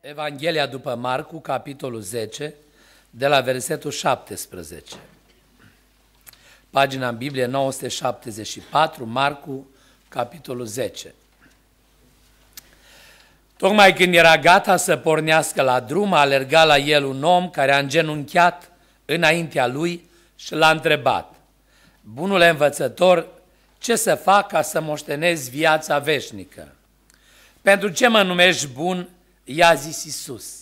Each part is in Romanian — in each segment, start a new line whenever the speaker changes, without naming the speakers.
Evanghelia după Marcu, capitolul 10, de la versetul 17. Pagina în Biblie 974, Marcu, capitolul 10. Tocmai când era gata să pornească la drum, a alergat la el un om care a îngenunchiat înaintea lui și l-a întrebat, Bunule învățător, ce să fac ca să moștenez viața veșnică? Pentru ce mă numești bun? I-a zis Isus.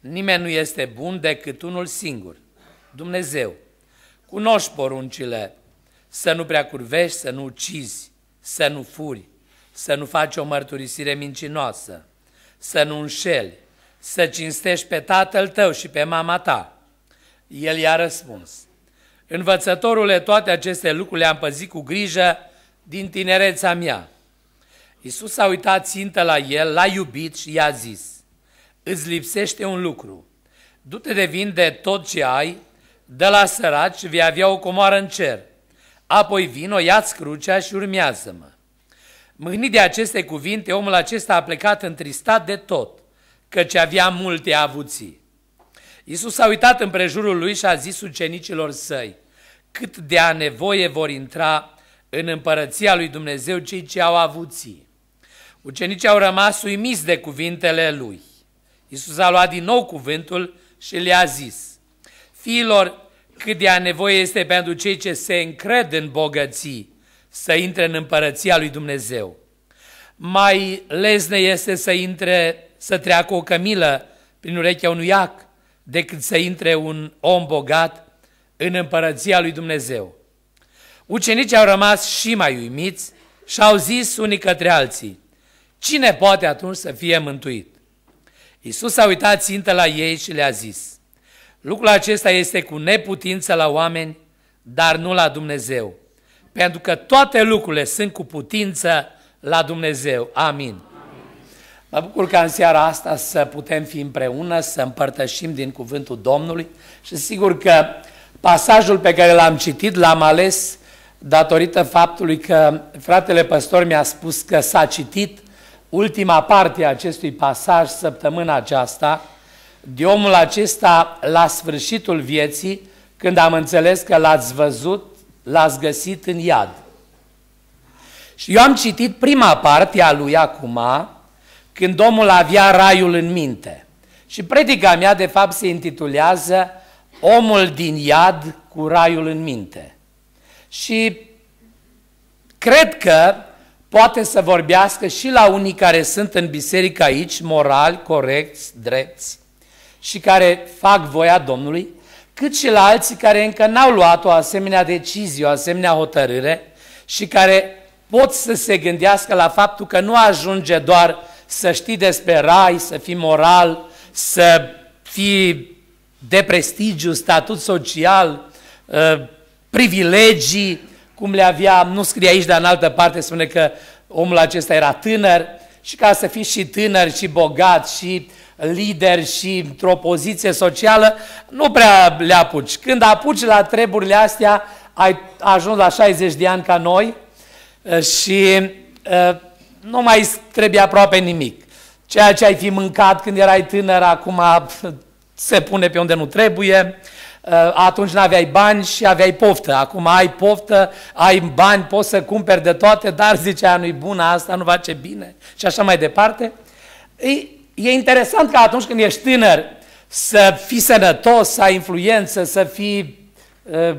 Nimeni nu este bun decât unul singur, Dumnezeu. Cunoști poruncile, să nu prea curvești, să nu ucizi, să nu furi, să nu faci o mărturisire mincinoasă, să nu înșeli, să cinstești pe tatăl tău și pe mama ta. El i-a răspuns, Învățătorule, toate aceste lucruri le-am păzit cu grijă din tinereța mea. Isus a uitat țintă la el, l-a iubit și i-a zis, îți lipsește un lucru, du-te de vinde tot ce ai, de la săraci și vei avea o comoară în cer, apoi vino, ia-ți crucea și urmează-mă. Mâhnit de aceste cuvinte, omul acesta a plecat întristat de tot, căci avea multe avuții. Iisus a uitat împrejurul lui și a zis ucenicilor săi, cât de a nevoie vor intra în împărăția lui Dumnezeu cei ce au ție. Ucenicii au rămas uimiți de cuvintele lui. Iisus a luat din nou cuvântul și le-a zis, Fiilor, cât de a nevoie este pentru cei ce se încred în bogății să intre în împărăția lui Dumnezeu. Mai lezne este să intre, să treacă o cămilă prin urechea unui iac, decât să intre un om bogat în împărăția lui Dumnezeu. Ucenicii au rămas și mai uimiți și au zis unii către alții, cine poate atunci să fie mântuit? Iisus a uitat țintă la ei și le-a zis, lucrul acesta este cu neputință la oameni, dar nu la Dumnezeu, pentru că toate lucrurile sunt cu putință la Dumnezeu. Amin. Mă bucur ca în seara asta să putem fi împreună, să împărtășim din cuvântul Domnului și sigur că Pasajul pe care l-am citit l-am ales datorită faptului că fratele păstor mi-a spus că s-a citit ultima parte a acestui pasaj săptămâna aceasta, de omul acesta la sfârșitul vieții, când am înțeles că l-ați văzut, l-ați găsit în iad. Și eu am citit prima parte a lui acum, când omul avea raiul în minte. Și predica mea, de fapt, se intitulează omul din iad cu raiul în minte. Și cred că poate să vorbească și la unii care sunt în biserică aici, morali, corecți, drepți, și care fac voia Domnului, cât și la alții care încă n-au luat o asemenea decizie, o asemenea hotărâre și care pot să se gândească la faptul că nu ajunge doar să știi despre rai, să fii moral, să fii de prestigiu, statut social, ă, privilegii, cum le avea, nu scrie aici, dar în altă parte spune că omul acesta era tânăr și ca să fii și tânăr și bogat și lider și într-o poziție socială, nu prea le apuci. Când apuci la treburile astea, ai ajuns la 60 de ani ca noi ă, și ă, nu mai trebuie aproape nimic. Ceea ce ai fi mâncat când erai tânăr, acum se pune pe unde nu trebuie, uh, atunci nu aveai bani și aveai poftă. Acum ai poftă, ai bani, poți să cumperi de toate, dar zicea nu-i bună, asta nu face bine și așa mai departe. E, interesant că atunci când ești tânăr să fii sănătos, să ai influență, să fii uh,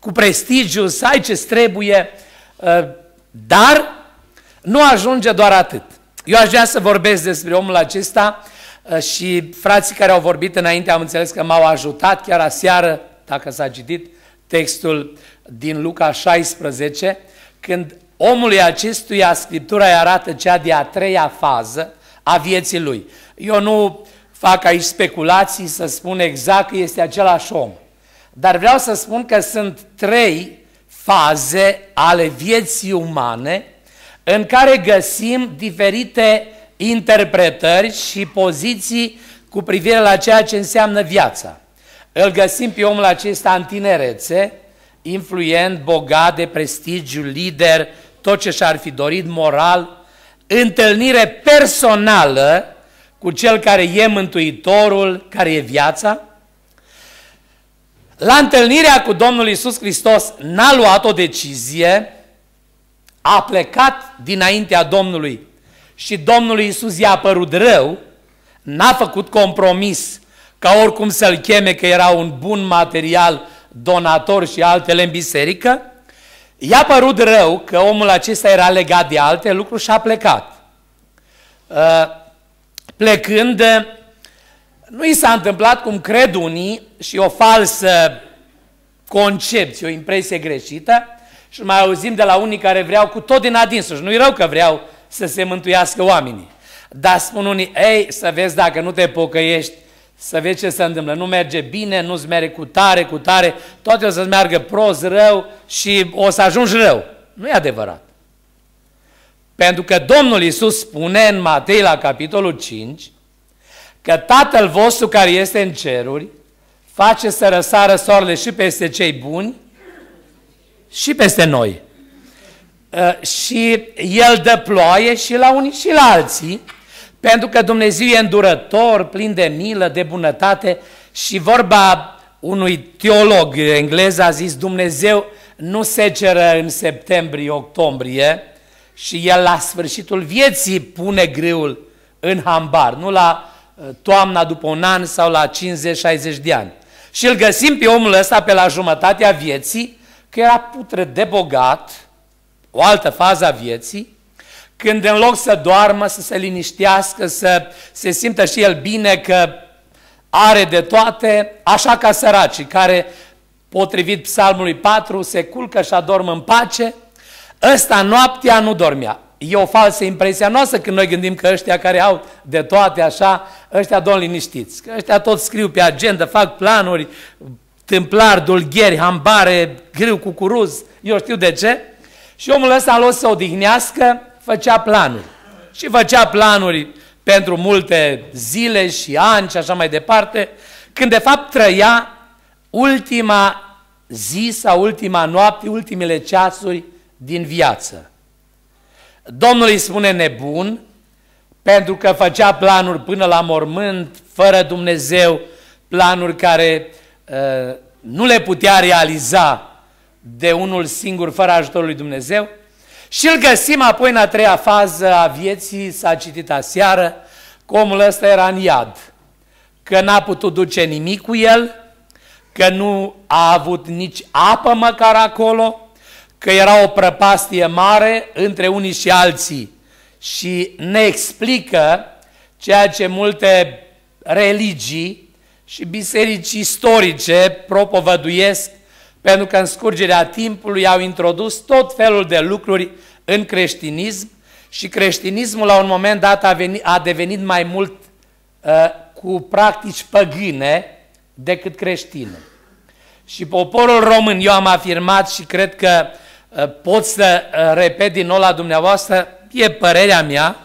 cu prestigiu, să ai ce trebuie, uh, dar nu ajunge doar atât. Eu aș vrea să vorbesc despre omul acesta Eh, și frații care au vorbit înainte am înțeles că m-au ajutat chiar aseară, dacă s-a citit textul din Luca 16, când omului acestuia Scriptura îi arată cea de-a treia fază a vieții lui. Eu nu fac aici speculații să spun exact că este același om, dar vreau să spun că sunt trei faze ale vieții umane în care găsim diferite interpretări și poziții cu privire la ceea ce înseamnă viața. Îl găsim pe omul acesta în tinerețe, influent, bogat, de prestigiu, lider, tot ce și-ar fi dorit, moral, întâlnire personală cu cel care e Mântuitorul, care e viața. La întâlnirea cu Domnul Isus Hristos n-a luat o decizie, a plecat dinaintea Domnului și Domnul Iisus i-a părut rău, n-a făcut compromis ca oricum să-l cheme că era un bun material donator și altele în biserică, i-a părut rău că omul acesta era legat de alte lucruri și a plecat. Uh, plecând, nu i s-a întâmplat cum cred unii și o falsă concepție, o impresie greșită, și mai auzim de la unii care vreau cu tot din Și Nu-i rău că vreau să se mântuiască oamenii. Dar spun unii, ei, să vezi dacă nu te pocăiești, să vezi ce se întâmplă. Nu merge bine, nu-ți merge cu tare, cu tare, toate o să-ți meargă prost, rău și o să ajungi rău. Nu e adevărat. Pentru că Domnul Isus spune în Matei la capitolul 5 că Tatăl vostru care este în ceruri face să răsară soarele și peste cei buni și peste noi. Ă, și el dă ploaie și la unii și la alții, pentru că Dumnezeu e îndurător, plin de milă, de bunătate și vorba unui teolog englez a zis Dumnezeu nu se ceră în septembrie-octombrie și el la sfârșitul vieții pune greul în hambar, nu la ă, toamna după un an sau la 50-60 de ani. Și îl găsim pe omul ăsta pe la jumătatea vieții, că era putre de bogat, o altă fază a vieții, când în loc să doarmă, să se liniștească, să se simtă și el bine că are de toate, așa ca săracii, care, potrivit psalmului 4, se culcă și adorm în pace, ăsta noaptea nu dormea. E o falsă impresia noastră când noi gândim că ăștia care au de toate așa, ăștia domn liniștiți, că ăștia tot scriu pe agenda, fac planuri, tâmplari, dulgheri, hambare, grâu, cucuruz, eu știu de ce, și omul ăsta, în loc să odihnească, făcea planuri. Și făcea planuri pentru multe zile și ani și așa mai departe, când de fapt trăia ultima zi sau ultima noapte, ultimele ceasuri din viață. Domnul îi spune nebun, pentru că făcea planuri până la mormânt, fără Dumnezeu, planuri care uh, nu le putea realiza de unul singur, fără ajutorul lui Dumnezeu. Și îl găsim apoi în a treia fază a vieții, s-a citit aseară, că omul ăsta era în iad, că n-a putut duce nimic cu el, că nu a avut nici apă măcar acolo, că era o prăpastie mare între unii și alții. Și ne explică ceea ce multe religii și biserici istorice propovăduiesc pentru că în scurgerea timpului au introdus tot felul de lucruri în creștinism și creștinismul la un moment dat a, venit, a devenit mai mult uh, cu practici păgâne decât creștine. Și poporul român, eu am afirmat și cred că uh, pot să uh, repet din nou la dumneavoastră, e părerea mea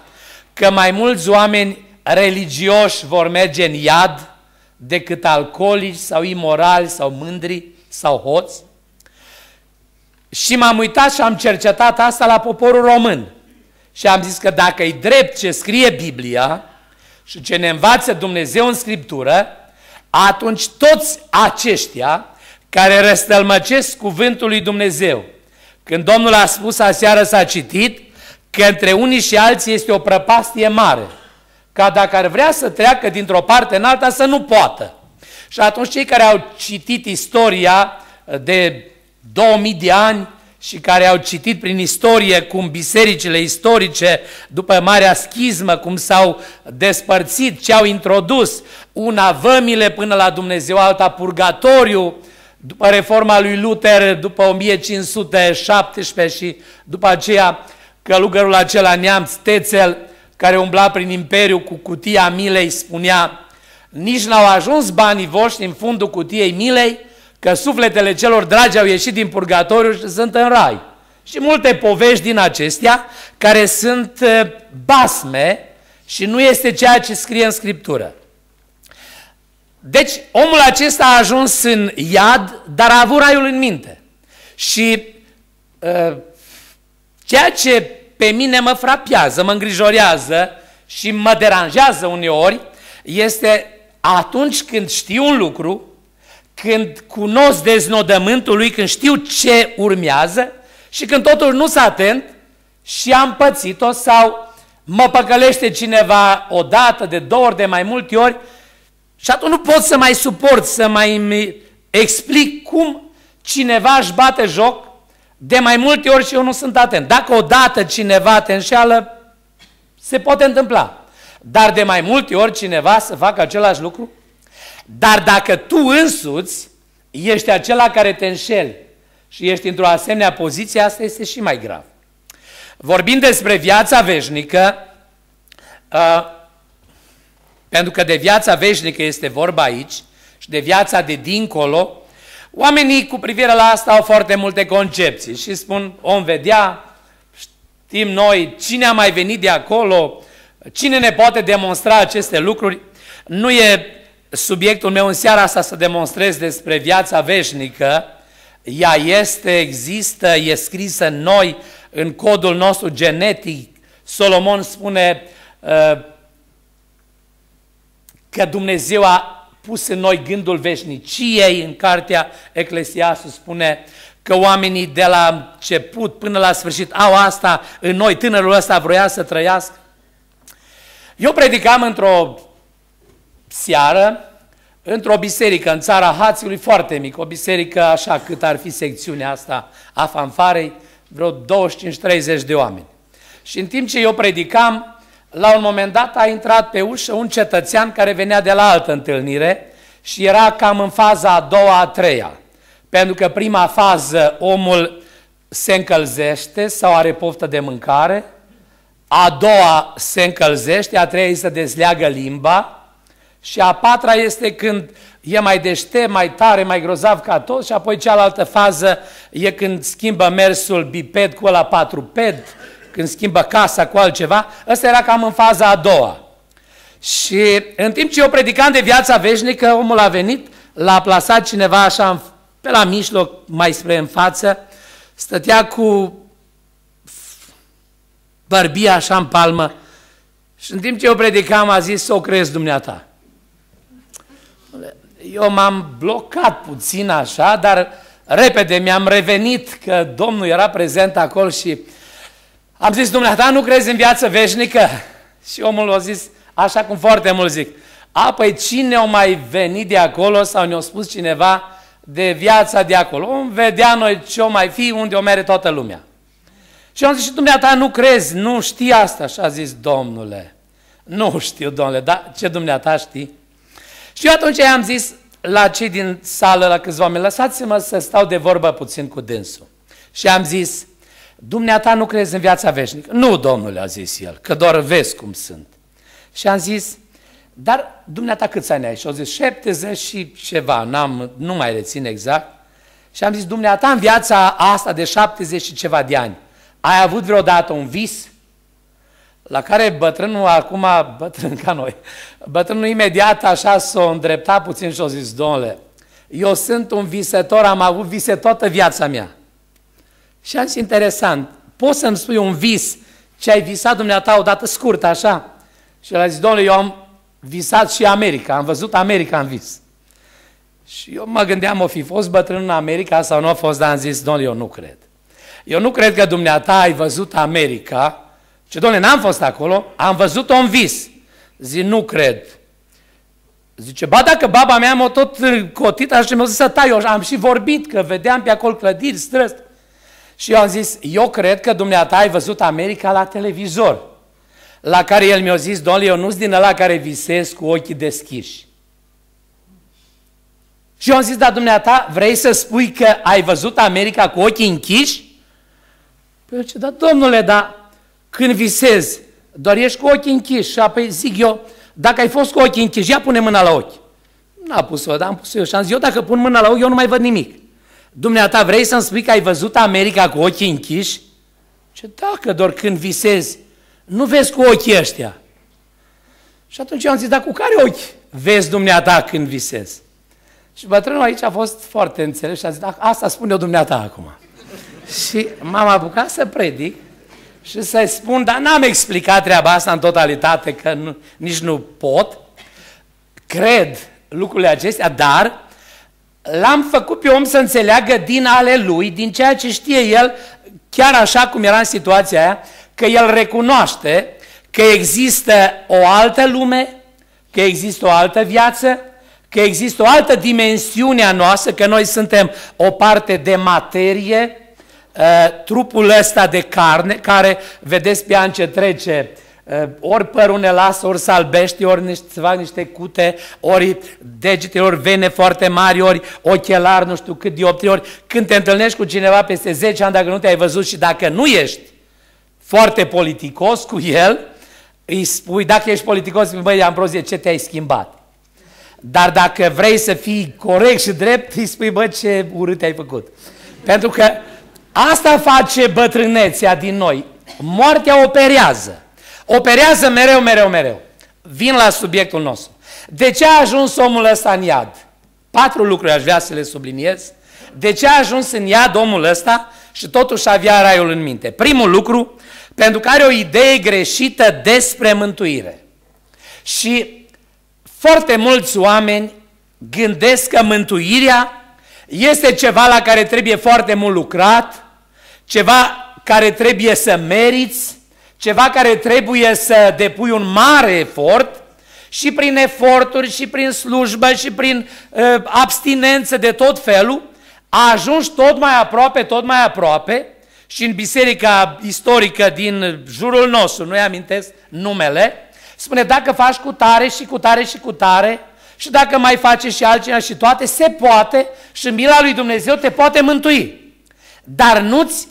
că mai mulți oameni religioși vor merge în iad decât alcoolici sau imorali sau mândri sau hoți. Și m-am uitat și am cercetat asta la poporul român. Și am zis că dacă e drept ce scrie Biblia și ce ne învață Dumnezeu în Scriptură, atunci toți aceștia care răstălmăcesc cuvântul lui Dumnezeu, când Domnul a spus aseară s-a citit, că între unii și alții este o prăpastie mare, ca dacă ar vrea să treacă dintr-o parte în alta să nu poată. Și atunci cei care au citit istoria de 2000 de ani și care au citit prin istorie cum bisericile istorice, după Marea Schismă cum s-au despărțit, ce au introdus, una vămile până la Dumnezeu, alta purgatoriu, după reforma lui Luther, după 1517 și după aceea călugărul acela neamț, Tețel, care umbla prin imperiu cu cutia milei, spunea nici n-au ajuns banii voștri în fundul cutiei milei, că sufletele celor dragi au ieșit din purgatoriu și sunt în rai. Și multe povești din acestea care sunt uh, basme și nu este ceea ce scrie în Scriptură. Deci omul acesta a ajuns în iad, dar a avut raiul în minte. Și uh, ceea ce pe mine mă frapează, mă îngrijorează și mă deranjează uneori, este atunci când știu un lucru, când cunosc deznodământul lui, când știu ce urmează și când totul nu s atent și am pățit-o sau mă păcălește cineva o dată, de două ori, de mai multe ori și atunci nu pot să mai suport, să mai explic cum cineva își bate joc de mai multe ori și eu nu sunt atent. Dacă o dată cineva te înșeală, se poate întâmpla. Dar de mai multe ori cineva să facă același lucru? Dar dacă tu însuți ești acela care te înșeli și ești într-o asemenea poziție, asta este și mai grav. Vorbind despre viața veșnică, uh, pentru că de viața veșnică este vorba aici și de viața de dincolo, oamenii cu privire la asta au foarte multe concepții și spun, om vedea, știm noi cine a mai venit de acolo, Cine ne poate demonstra aceste lucruri? Nu e subiectul meu în seara asta să demonstrez despre viața veșnică, ea este, există, e scrisă în noi, în codul nostru genetic. Solomon spune uh, că Dumnezeu a pus în noi gândul veșniciei, în cartea Eclesiastul spune că oamenii de la început până la sfârșit au asta în noi, tânărul ăsta vroia să trăiască eu predicam într-o seară, într-o biserică în țara Hațiului, foarte mică, o biserică așa cât ar fi secțiunea asta a fanfarei, vreo 25-30 de oameni. Și în timp ce eu predicam, la un moment dat a intrat pe ușă un cetățean care venea de la altă întâlnire și era cam în faza a doua, a treia. Pentru că prima fază omul se încălzește sau are poftă de mâncare, a doua se încălzește, a treia îi se dezleagă limba și a patra este când e mai deștept, mai tare, mai grozav ca toți și apoi cealaltă fază e când schimbă mersul biped cu ăla patruped, când schimbă casa cu altceva. Ăsta era cam în faza a doua. Și în timp ce eu predicam de viața veșnică, omul a venit, l-a plasat cineva așa pe la mijloc, mai spre în față, stătea cu bărbia așa în palmă. Și în timp ce eu predicam, a zis, să o crezi dumneata. Eu m-am blocat puțin așa, dar repede mi-am revenit că Domnul era prezent acolo și am zis, dumneata, nu crezi în viață veșnică? Și omul a zis, așa cum foarte mult zic, a, păi cine o mai venit de acolo sau ne-a spus cineva de viața de acolo? Vom vedea noi ce o mai fi, unde o mere toată lumea. Și eu am zis, și dumneata nu crezi, nu știi asta. Și a zis, domnule, nu știu, domnule, dar ce dumneata știi? Și eu atunci i-am zis la cei din sală, la câțiva oameni, lăsați-mă să stau de vorbă puțin cu dânsul. Și am zis, dumneata nu crezi în viața veșnică? Nu, domnule, a zis el, că doar vezi cum sunt. Și am zis, dar dumneata câți ani ai? Și au zis 70 și ceva, n-am, nu mai rețin exact. Și am zis, dumneata în viața asta de 70 și ceva de ani, ai avut vreodată un vis la care bătrânul acum, bătrân ca noi, bătrânul imediat așa s-o îndrepta puțin și-o zis, domnule, eu sunt un visător, am avut vise toată viața mea. Și am zis, interesant, poți să-mi spui un vis ce ai visat dumneata odată scurt, așa? Și el a zis, domnule, eu am visat și America, am văzut America în vis. Și eu mă gândeam, o fi fost bătrân în America sau nu a fost, dar am zis, domnule, eu nu cred. Eu nu cred că dumneata ai văzut America. Ce, doamne n-am fost acolo, am văzut-o în vis. Zic, nu cred. Zice, ba dacă baba mea m-a tot cotit, așa mi-a zis să tai, eu am și vorbit, că vedeam pe acolo clădiri, străzi. Și eu am zis, eu cred că dumneata ai văzut America la televizor. La care el mi-a zis, domnule, eu nu-s din ăla care visez cu ochii deschiși. Și eu am zis, da, dumneata, vrei să spui că ai văzut America cu ochii închiși? Păi zice, da, domnule, da, când visezi, doar ești cu ochii închiși și apoi zic eu, dacă ai fost cu ochii închiși, ia pune mâna la ochi. N-a pus-o, dar am pus eu și am zis, eu dacă pun mâna la ochi, eu nu mai văd nimic. Dumneata, vrei să-mi spui că ai văzut America cu ochii închiși? Ce dacă doar când visezi, nu vezi cu ochii ăștia. Și atunci eu am zis, dar cu care ochi vezi dumneata când visezi? Și bătrânul aici a fost foarte înțeles și a zis, asta spune o dumneata acum. Și m-am apucat să predic și să-i spun, dar n-am explicat treaba asta în totalitate, că nu, nici nu pot. Cred lucrurile acestea, dar l-am făcut pe om să înțeleagă din ale lui, din ceea ce știe el, chiar așa cum era în situația aia, că el recunoaște că există o altă lume, că există o altă viață, că există o altă dimensiune a noastră, că noi suntem o parte de materie, Eh, trupul ăsta de carne, care vedeți pe an ce trece, eh, ori părul ne lasă, ori salbește, ori niște, niște cute, ori degete, ori vene foarte mari, ori ochelari, nu știu cât dioptri, ori când te întâlnești cu cineva peste 10 ani, dacă nu te-ai văzut și dacă nu ești foarte politicos cu el, îi spui, dacă ești politicos, băi, Ambrozie, ce te-ai schimbat? Dar dacă vrei să fii corect și drept, îi spui, bă, ce urât ai făcut. Pentru că Asta face bătrânețea din noi. Moartea operează. Operează mereu, mereu, mereu. Vin la subiectul nostru. De ce a ajuns omul ăsta în iad? Patru lucruri aș vrea să le subliniez. De ce a ajuns în iad omul ăsta și totuși avea raiul în minte? Primul lucru, pentru că are o idee greșită despre mântuire. Și foarte mulți oameni gândesc că mântuirea este ceva la care trebuie foarte mult lucrat, ceva care trebuie să meriți, ceva care trebuie să depui un mare efort și prin eforturi și prin slujbă și prin uh, abstinență de tot felul, ajuns tot mai aproape, tot mai aproape și în biserica istorică din jurul nostru, nu-i amintesc numele, spune dacă faci cu tare și cu tare și cu tare și dacă mai face și altcineva și toate, se poate și mila lui Dumnezeu te poate mântui. Dar nu-ți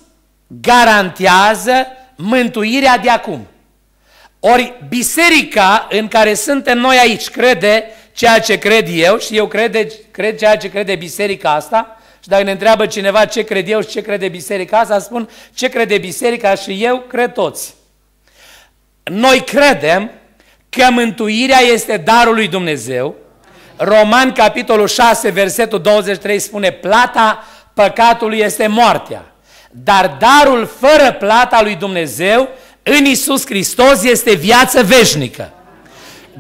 garantează mântuirea de acum. Ori biserica în care suntem noi aici crede ceea ce cred eu și eu crede, cred ceea ce crede biserica asta și dacă ne întreabă cineva ce cred eu și ce crede biserica asta, spun ce crede biserica și eu cred toți. Noi credem că mântuirea este darul lui Dumnezeu. Roman capitolul 6, versetul 23 spune plata păcatului este moartea. Dar darul fără plata lui Dumnezeu în Isus Hristos este viață veșnică.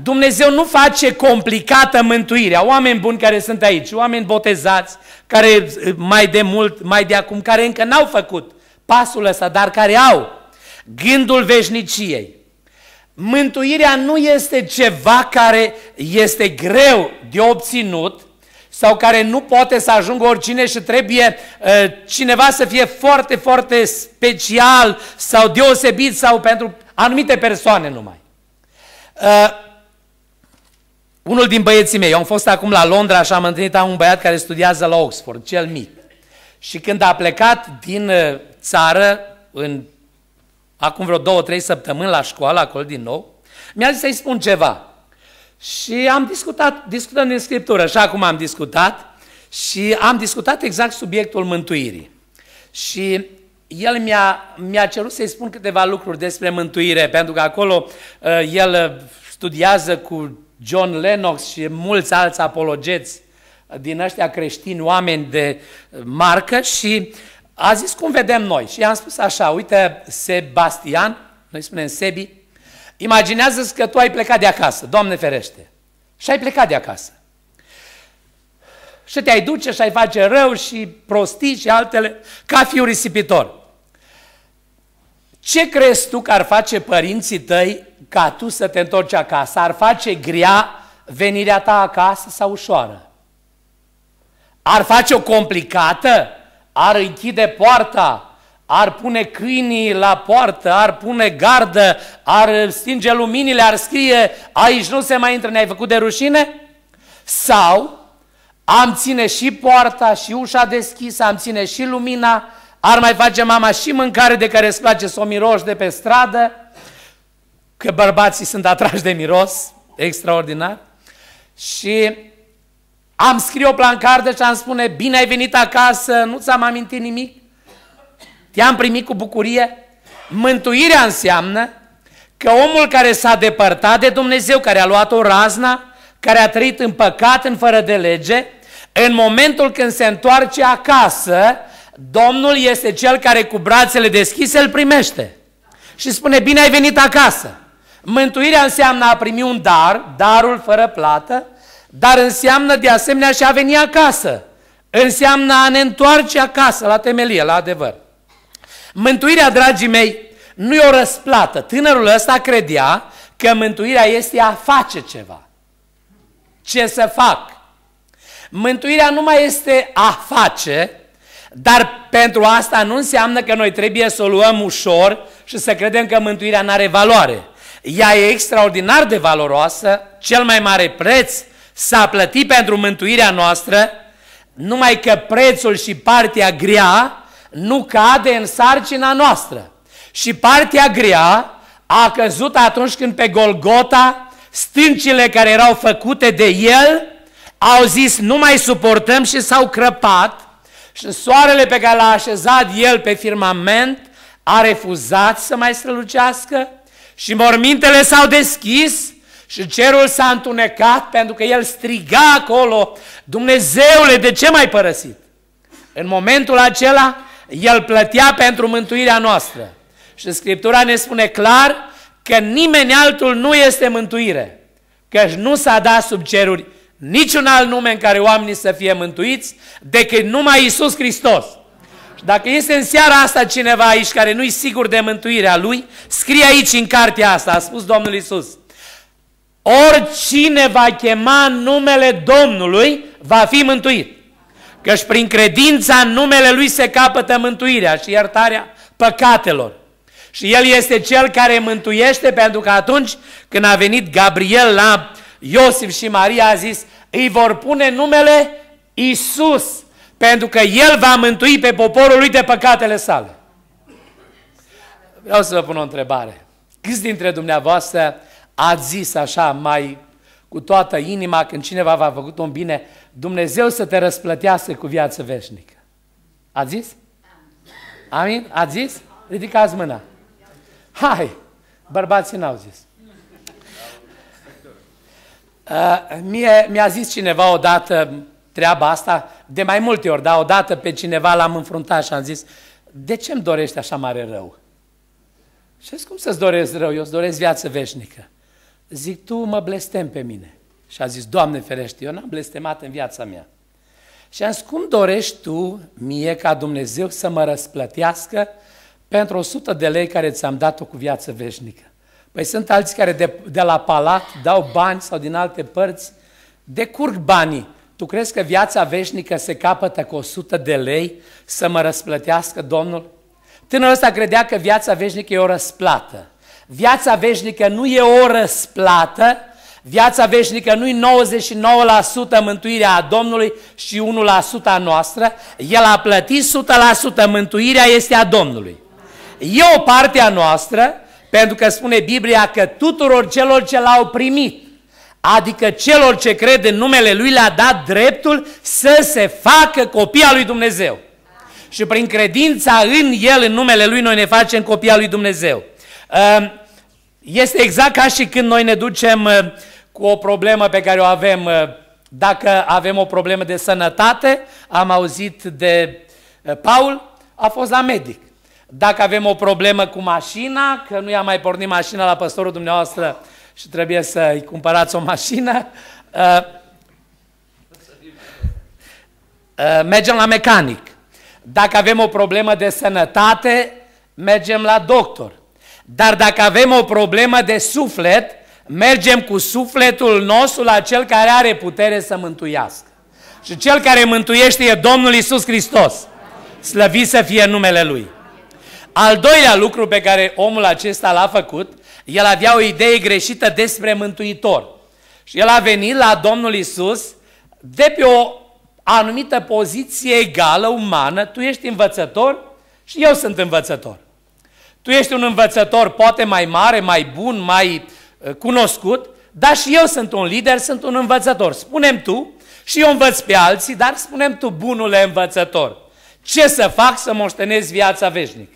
Dumnezeu nu face complicată mântuirea. Oameni buni care sunt aici, oameni botezați, care eh, mai de mult, mai de acum, care încă n-au făcut pasul ăsta, dar care au gândul veșniciei. Mântuirea nu este ceva care este greu de obținut, sau care nu poate să ajungă oricine și trebuie uh, cineva să fie foarte, foarte special sau deosebit sau pentru anumite persoane numai. Uh, unul din băieții mei, eu am fost acum la Londra și am întâlnit am un băiat care studiază la Oxford, cel mic. Și când a plecat din uh, țară, în, acum vreo două, trei săptămâni la școală, acolo din nou, mi-a zis să-i spun ceva. Și am discutat, discutăm din Scriptură, așa cum am discutat, și am discutat exact subiectul mântuirii. Și el mi-a, mi-a cerut să-i spun câteva lucruri despre mântuire, pentru că acolo uh, el studiază cu John Lennox și mulți alți apologeți uh, din ăștia creștini, oameni de uh, marcă și a zis cum vedem noi. Și i-am spus așa, uite, Sebastian, noi spunem Sebi, Imaginează-ți că tu ai plecat de acasă, Doamne ferește, și ai plecat de acasă. Și te-ai duce și ai face rău și prostii și altele, ca fiul risipitor. Ce crezi tu că ar face părinții tăi ca tu să te întorci acasă? Ar face grea venirea ta acasă sau ușoară? Ar face-o complicată? Ar închide poarta? ar pune câinii la poartă, ar pune gardă, ar stinge luminile, ar scrie aici nu se mai intră, ne-ai făcut de rușine? Sau am ține și poarta și ușa deschisă, am ține și lumina, ar mai face mama și mâncare de care îți place să o miroși de pe stradă, că bărbații sunt atrași de miros, extraordinar, și am scris o plancardă și am spune, bine ai venit acasă, nu ți-am amintit nimic, te-am primit cu bucurie? Mântuirea înseamnă că omul care s-a depărtat de Dumnezeu, care a luat o razna, care a trăit în păcat, în fără de lege, în momentul când se întoarce acasă, Domnul este cel care cu brațele deschise îl primește. Și spune, bine ai venit acasă. Mântuirea înseamnă a primi un dar, darul fără plată, dar înseamnă de asemenea și a veni acasă. Înseamnă a ne întoarce acasă, la temelie, la adevăr. Mântuirea, dragii mei, nu e o răsplată. Tânărul ăsta credea că mântuirea este a face ceva. Ce să fac? Mântuirea nu mai este a face, dar pentru asta nu înseamnă că noi trebuie să o luăm ușor și să credem că mântuirea nu are valoare. Ea e extraordinar de valoroasă, cel mai mare preț s-a plătit pentru mântuirea noastră, numai că prețul și partea grea nu cade în sarcina noastră. Și partea grea a căzut atunci când pe Golgota stâncile care erau făcute de el au zis nu mai suportăm și s-au crăpat și soarele pe care l-a așezat el pe firmament a refuzat să mai strălucească și mormintele s-au deschis și cerul s-a întunecat pentru că el striga acolo, Dumnezeule, de ce m-ai părăsit? În momentul acela el plătea pentru mântuirea noastră. Și Scriptura ne spune clar că nimeni altul nu este mântuire, căci nu s-a dat sub ceruri niciun alt nume în care oamenii să fie mântuiți decât numai Isus Hristos. Și dacă este în seara asta cineva aici care nu-i sigur de mântuirea lui, scrie aici în cartea asta, a spus Domnul Isus. Oricine va chema numele Domnului va fi mântuit. Căci prin credința în numele Lui se capătă mântuirea și iertarea păcatelor. Și El este Cel care mântuiește pentru că atunci când a venit Gabriel la Iosif și Maria a zis îi vor pune numele Isus pentru că El va mântui pe poporul lui de păcatele sale. Vreau să vă pun o întrebare. Câți dintre dumneavoastră ați zis așa mai cu toată inima când cineva v-a făcut un bine, Dumnezeu să te răsplătească cu viață veșnică. Ați zis? Amin? Ați zis? Ridicați mâna. Hai! Bărbații n-au zis. Uh, mi-a zis cineva odată treaba asta, de mai multe ori, dar odată pe cineva l-am înfruntat și am zis, de ce îmi dorești așa mare rău? Și cum să-ți doresc rău? Eu îți doresc viață veșnică. Zic, tu mă blestem pe mine. Și a zis, Doamne ferește, eu n-am blestemat în viața mea. Și am zis, cum dorești tu mie ca Dumnezeu să mă răsplătească pentru 100 de lei care ți-am dat-o cu viață veșnică? Păi sunt alții care de, de la palat dau bani sau din alte părți, decurg banii. Tu crezi că viața veșnică se capătă cu 100 de lei să mă răsplătească Domnul? Tânărul ăsta credea că viața veșnică e o răsplată. Viața veșnică nu e o răsplată, Viața veșnică nu-i 99% mântuirea a Domnului și 1% a noastră. El a plătit 100%, mântuirea este a Domnului. E o parte a noastră, pentru că spune Biblia că tuturor celor ce l-au primit, adică celor ce cred în numele Lui, le-a dat dreptul să se facă copia lui Dumnezeu. Și prin credința în El, în numele Lui, noi ne facem copia lui Dumnezeu. Ă, este exact ca și când noi ne ducem uh, cu o problemă pe care o avem. Uh, dacă avem o problemă de sănătate, am auzit de uh, Paul, a fost la medic. Dacă avem o problemă cu mașina, că nu i-a mai pornit mașina la păstorul dumneavoastră și trebuie să-i cumpărați o mașină, mergem la mecanic. Dacă avem o problemă de sănătate, mergem la doctor. Dar dacă avem o problemă de suflet, mergem cu sufletul nostru la cel care are putere să mântuiască. Și cel care mântuiește e Domnul Isus Hristos. Slăvit să fie numele Lui. Al doilea lucru pe care omul acesta l-a făcut, el avea o idee greșită despre Mântuitor. Și el a venit la Domnul Isus de pe o anumită poziție egală, umană, tu ești învățător și eu sunt învățător. Tu ești un învățător poate mai mare, mai bun, mai uh, cunoscut, dar și eu sunt un lider, sunt un învățător. Spunem tu și eu învăț pe alții, dar spunem tu, bunule învățător, ce să fac să moștenesc viața veșnică?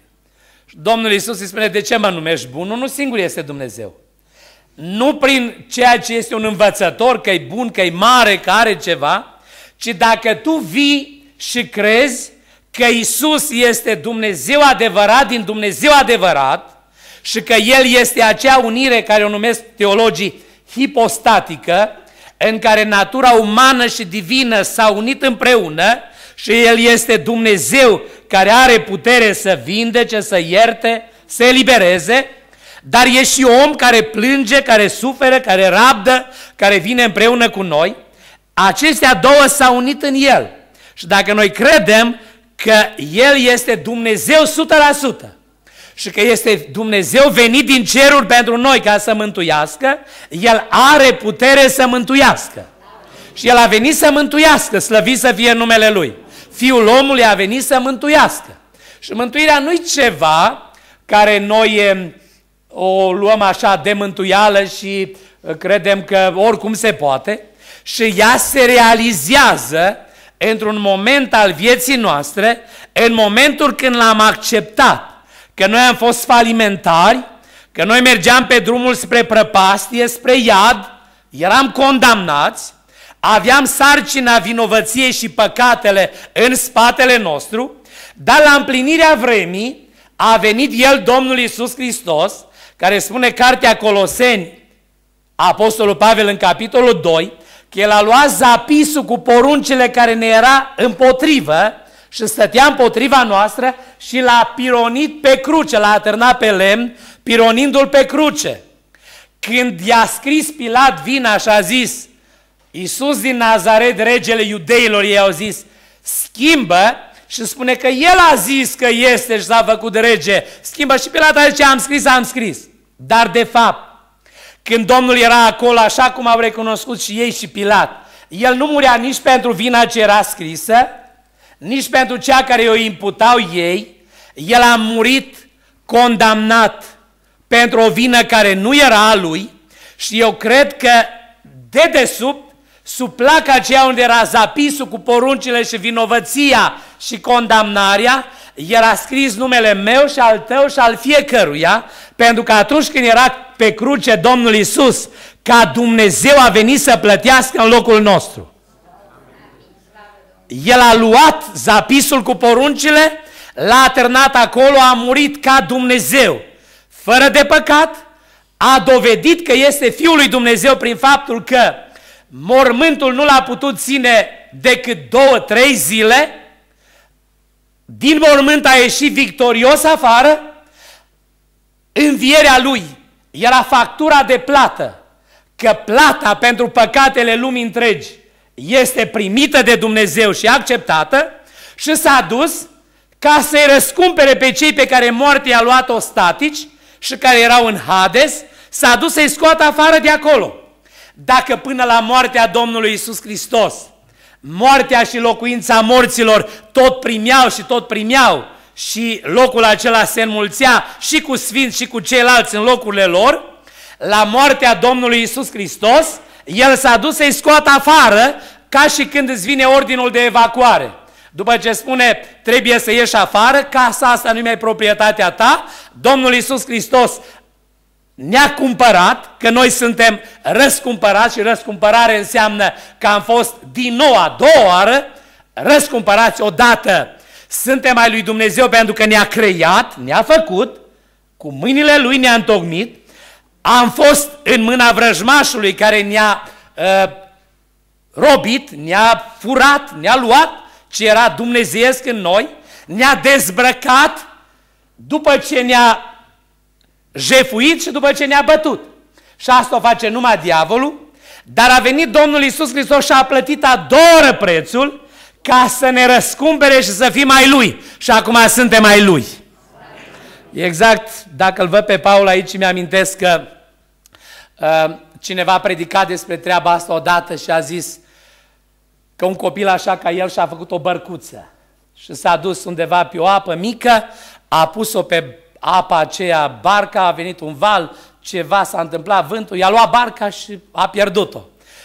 Domnul Isus îi spune, de ce mă numești bun? Nu singur este Dumnezeu. Nu prin ceea ce este un învățător, că e bun, că e mare, că are ceva, ci dacă tu vii și crezi că Isus este Dumnezeu adevărat din Dumnezeu adevărat și că El este acea unire care o numesc teologii hipostatică, în care natura umană și divină s-au unit împreună și El este Dumnezeu care are putere să vindece, să ierte, să elibereze, dar e și om care plânge, care suferă, care rabdă, care vine împreună cu noi. Acestea două s-au unit în El. Și dacă noi credem că El este Dumnezeu 100% și că este Dumnezeu venit din ceruri pentru noi ca să mântuiască, El are putere să mântuiască. Și El a venit să mântuiască, slăvit să fie numele Lui. Fiul omului a venit să mântuiască. Și mântuirea nu-i ceva care noi o luăm așa de mântuială și eh, credem că oricum se poate, și ea se realizează într-un moment al vieții noastre, în momentul când l-am acceptat, că noi am fost falimentari, că noi mergeam pe drumul spre prăpastie, spre iad, eram condamnați, aveam sarcina vinovăției și păcatele în spatele nostru, dar la împlinirea vremii a venit El, Domnul Iisus Hristos, care spune cartea Coloseni, Apostolul Pavel în capitolul 2, că el a luat zapisul cu poruncile care ne era împotrivă și stătea împotriva noastră și l-a pironit pe cruce, l-a atârnat pe lemn, pironindu-l pe cruce. Când i-a scris Pilat vina și a zis, Iisus din Nazaret, regele iudeilor, ei au zis, schimbă și spune că el a zis că este și s-a făcut rege. Schimbă și Pilat a zis ce am scris, am scris. Dar de fapt, când Domnul era acolo, așa cum au recunoscut și ei și Pilat, el nu murea nici pentru vina ce era scrisă, nici pentru cea care o imputau ei, el a murit condamnat pentru o vină care nu era a lui și eu cred că de desubt sub placa aceea unde era zapisul cu poruncile și vinovăția și condamnarea, era scris numele meu și al tău și al fiecăruia, pentru că atunci când era pe cruce Domnul Isus, ca Dumnezeu a venit să plătească în locul nostru. El a luat zapisul cu poruncile, l-a atârnat acolo, a murit ca Dumnezeu, fără de păcat, a dovedit că este Fiul lui Dumnezeu prin faptul că mormântul nu l-a putut ține decât două, trei zile, din mormânt a ieșit victorios afară, învierea lui era factura de plată, că plata pentru păcatele lumii întregi este primită de Dumnezeu și acceptată și s-a dus ca să-i răscumpere pe cei pe care moartea i-a luat statici și care erau în Hades, s-a dus să-i scoată afară de acolo. Dacă până la moartea Domnului Isus Hristos, moartea și locuința morților tot primeau și tot primeau și locul acela se înmulțea și cu sfinți și cu ceilalți în locurile lor, la moartea Domnului Isus Hristos, el s-a dus să-i scoată afară, ca și când îți vine ordinul de evacuare. După ce spune, trebuie să ieși afară, casa asta nu e mai proprietatea ta, Domnul Iisus Hristos ne-a cumpărat, că noi suntem răscumpărați și răscumpărare înseamnă că am fost din nou a doua oară răscumpărați odată. Suntem ai lui Dumnezeu pentru că ne-a creat, ne-a făcut, cu mâinile lui ne-a întocmit, am fost în mâna vrăjmașului care ne-a uh, robit, ne-a furat, ne-a luat ce era dumnezeiesc în noi, ne-a dezbrăcat după ce ne-a jefuit și după ce ne-a bătut. Și asta o face numai diavolul, dar a venit Domnul Isus Hristos și a plătit ori prețul ca să ne răscumpere și să fim mai Lui. Și acum suntem mai Lui. Exact, dacă îl văd pe Paul aici, mi-amintesc că uh, cineva a predicat despre treaba asta odată și a zis că un copil așa ca el și-a făcut o bărcuță și s-a dus undeva pe o apă mică, a pus-o pe apa aceea, barca, a venit un val, ceva s-a întâmplat, vântul, i-a luat barca și a pierdut-o.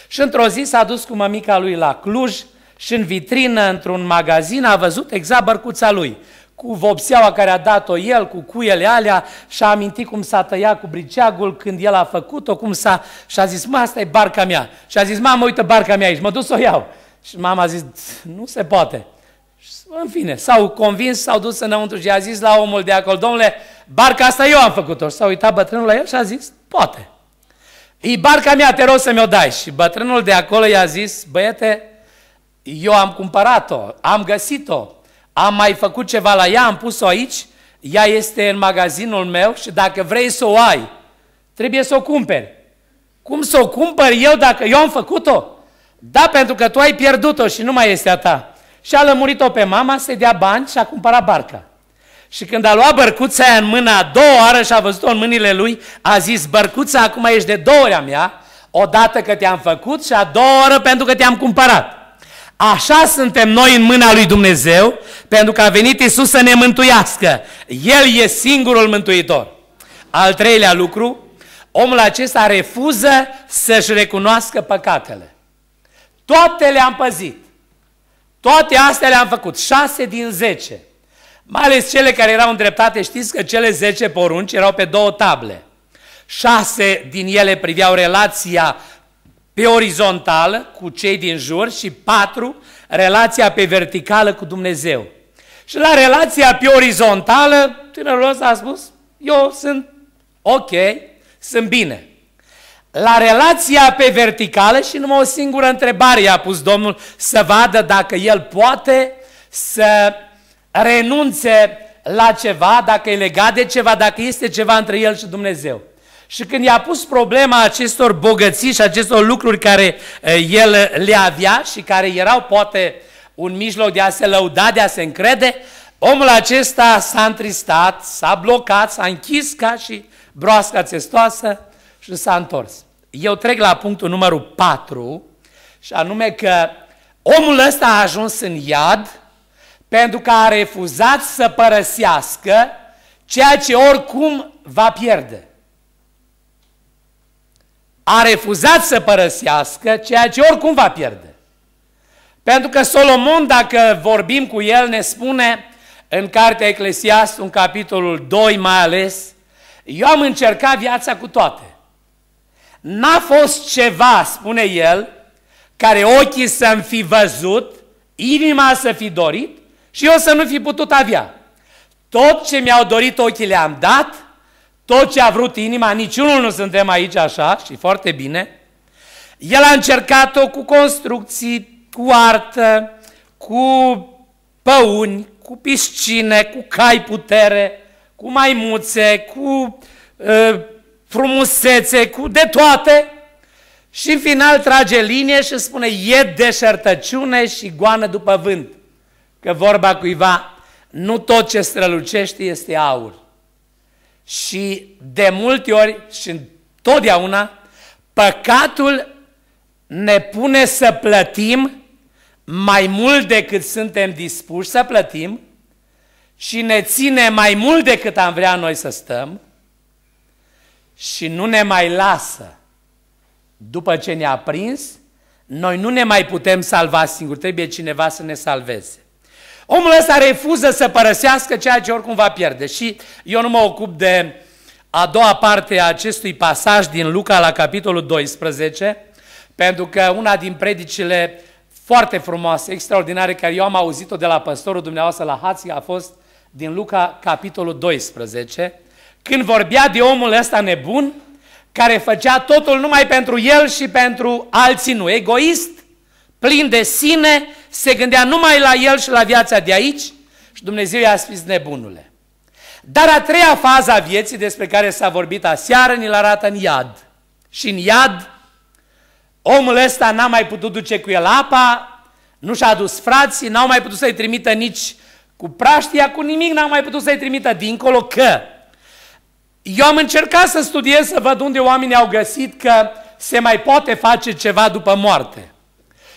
Și într-o zi s-a dus cu mămica lui la Cluj și în vitrină, într-un magazin, a văzut exact bărcuța lui cu vopseaua care a dat-o el, cu cuiele alea și a amintit cum s-a tăiat cu briceagul când el a făcut-o, cum s-a... și a zis, mă, asta e barca mea. Și a zis, mamă, uite barca mea aici, mă duc să o iau. Și mama a zis, nu se poate. În fine, s-au convins, s-au dus înăuntru și a zis la omul de acolo, domnule, barca asta eu am făcut-o. S-a uitat bătrânul la el și a zis, poate. E barca mea, te rog să mi-o dai. Și bătrânul de acolo i-a zis, băiete, eu am cumpărat-o, am găsit-o, am mai făcut ceva la ea, am pus-o aici, ea este în magazinul meu și dacă vrei să o ai, trebuie să o cumperi. Cum să o cumpăr eu dacă eu am făcut-o? Da, pentru că tu ai pierdut-o și nu mai este a ta și a lămurit-o pe mama să-i dea bani și a cumpărat barca. Și când a luat bărcuța aia în mâna a doua oară și a văzut-o în mâinile lui, a zis, bărcuța, acum ești de două ori a mea, odată că te-am făcut și a doua oră pentru că te-am cumpărat. Așa suntem noi în mâna lui Dumnezeu, pentru că a venit Isus să ne mântuiască. El e singurul mântuitor. Al treilea lucru, omul acesta refuză să-și recunoască păcatele. Toate le-am păzit. Toate astea le-am făcut, șase din zece. Mai ales cele care erau îndreptate, știți că cele zece porunci erau pe două table. Șase din ele priveau relația pe orizontală cu cei din jur și patru, relația pe verticală cu Dumnezeu. Și la relația pe orizontală, tânărul ăsta a spus, eu sunt ok, sunt bine la relația pe verticală și numai o singură întrebare i-a pus Domnul să vadă dacă el poate să renunțe la ceva, dacă e legat de ceva, dacă este ceva între el și Dumnezeu. Și când i-a pus problema acestor bogății și acestor lucruri care el le avea și care erau poate un mijloc de a se lăuda, de a se încrede, omul acesta s-a întristat, s-a blocat, s-a închis ca și broasca țestoasă, și s-a întors. Eu trec la punctul numărul 4 și anume că omul ăsta a ajuns în iad pentru că a refuzat să părăsească ceea ce oricum va pierde. A refuzat să părăsească ceea ce oricum va pierde. Pentru că Solomon, dacă vorbim cu el, ne spune în Cartea Eclesiastul, în capitolul 2 mai ales, eu am încercat viața cu toate. N-a fost ceva, spune el, care ochii să-mi fi văzut, inima să fi dorit și eu să nu fi putut avea. Tot ce mi-au dorit ochii le-am dat, tot ce a vrut inima, niciunul nu suntem aici așa și foarte bine. El a încercat-o cu construcții, cu artă, cu păuni, cu piscine, cu cai putere, cu maimuțe, cu uh, frumusețe, cu de toate și în final trage linie și spune e deșertăciune și goană după vânt. Că vorba cuiva, nu tot ce strălucește este aur. Și de multe ori și întotdeauna, păcatul ne pune să plătim mai mult decât suntem dispuși să plătim și ne ține mai mult decât am vrea noi să stăm, și nu ne mai lasă. După ce ne-a prins, noi nu ne mai putem salva singuri, trebuie cineva să ne salveze. Omul ăsta refuză să părăsească ceea ce oricum va pierde. Și eu nu mă ocup de a doua parte a acestui pasaj din Luca la capitolul 12, pentru că una din predicile foarte frumoase, extraordinare, care eu am auzit-o de la păstorul dumneavoastră la Hați, a fost din Luca capitolul 12, când vorbea de omul ăsta nebun, care făcea totul numai pentru el și pentru alții nu, egoist, plin de sine, se gândea numai la el și la viața de aici și Dumnezeu i-a spus nebunule. Dar a treia fază a vieții despre care s-a vorbit aseară ni-l arată în iad. Și în iad omul ăsta n-a mai putut duce cu el apa, nu și-a adus frații, n-au mai putut să-i trimită nici cu praștia, cu nimic n-au mai putut să-i trimită dincolo că eu am încercat să studiez, să văd unde oamenii au găsit că se mai poate face ceva după moarte.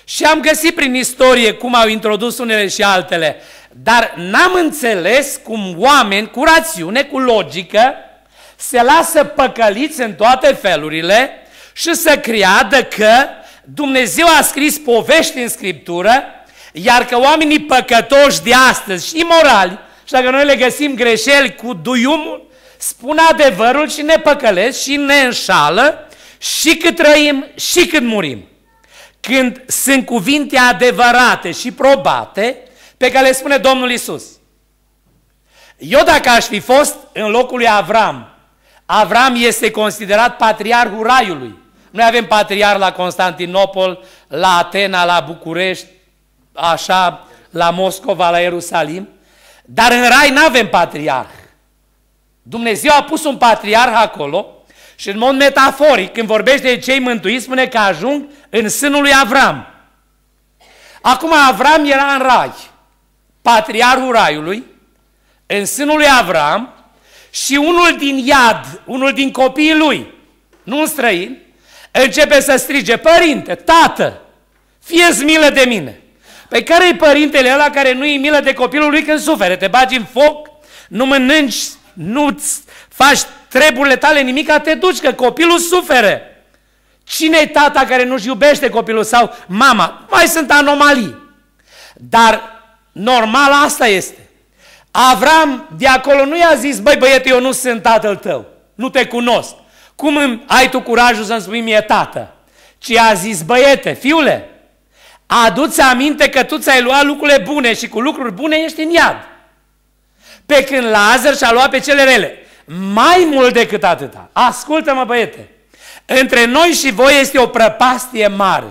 Și am găsit prin istorie cum au introdus unele și altele, dar n-am înțeles cum oameni cu rațiune, cu logică, se lasă păcăliți în toate felurile și să creadă că Dumnezeu a scris povești în Scriptură, iar că oamenii păcătoși de astăzi și imorali, și dacă noi le găsim greșeli cu duiumul, spun adevărul și ne păcălesc și ne înșală și cât trăim și cât murim. Când sunt cuvinte adevărate și probate pe care le spune Domnul Isus. Eu dacă aș fi fost în locul lui Avram, Avram este considerat patriarhul raiului. Noi avem patriar la Constantinopol, la Atena, la București, așa, la Moscova, la Ierusalim, dar în rai nu avem patriarh. Dumnezeu a pus un patriarh acolo și în mod metaforic, când vorbește de cei mântuiți, spune că ajung în sânul lui Avram. Acum Avram era în rai, patriarhul raiului, în sânul lui Avram și unul din iad, unul din copiii lui, nu un străin, începe să strige, părinte, tată, fie milă de mine. Pe care e părintele ăla care nu-i milă de copilul lui când sufere? Te bagi în foc, nu mănânci, nu-ți faci treburile tale nimic te duci, că copilul suferă. cine e tata care nu-și iubește copilul sau mama? Mai sunt anomalii. Dar normal asta este. Avram de acolo nu i-a zis, băi băiete, eu nu sunt tatăl tău, nu te cunosc. Cum îmi, ai tu curajul să-mi spui mie tată? Ci a zis, băiete, fiule, adu-ți aminte că tu ți-ai luat lucrurile bune și cu lucruri bune ești în iad. Pe când Lazar și-a luat pe cele rele. Mai mult decât atâta. Ascultă-mă, băiete. Între noi și voi este o prăpastie mare.